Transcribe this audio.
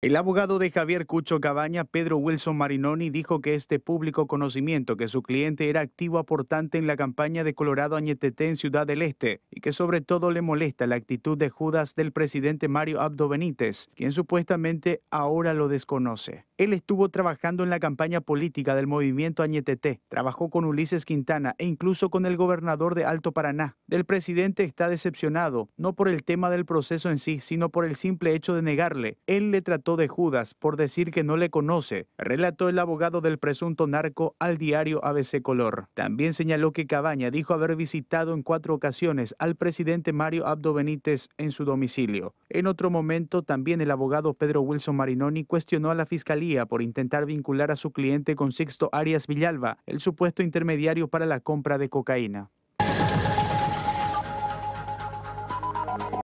El abogado de Javier Cucho Cabaña, Pedro Wilson Marinoni, dijo que este público conocimiento que su cliente era activo aportante en la campaña de Colorado Añetete en Ciudad del Este y que sobre todo le molesta la actitud de Judas del presidente Mario Abdo Benítez, quien supuestamente ahora lo desconoce. Él estuvo trabajando en la campaña política del movimiento Añetete, trabajó con Ulises Quintana e incluso con el gobernador de Alto Paraná. Del presidente está decepcionado, no por el tema del proceso en sí, sino por el simple hecho de negarle. Él le trató de Judas por decir que no le conoce, relató el abogado del presunto narco al diario ABC Color. También señaló que Cabaña dijo haber visitado en cuatro ocasiones al presidente Mario Abdo Benítez en su domicilio. En otro momento, también el abogado Pedro Wilson Marinoni cuestionó a la fiscalía por intentar vincular a su cliente con Sixto Arias Villalba, el supuesto intermediario para la compra de cocaína.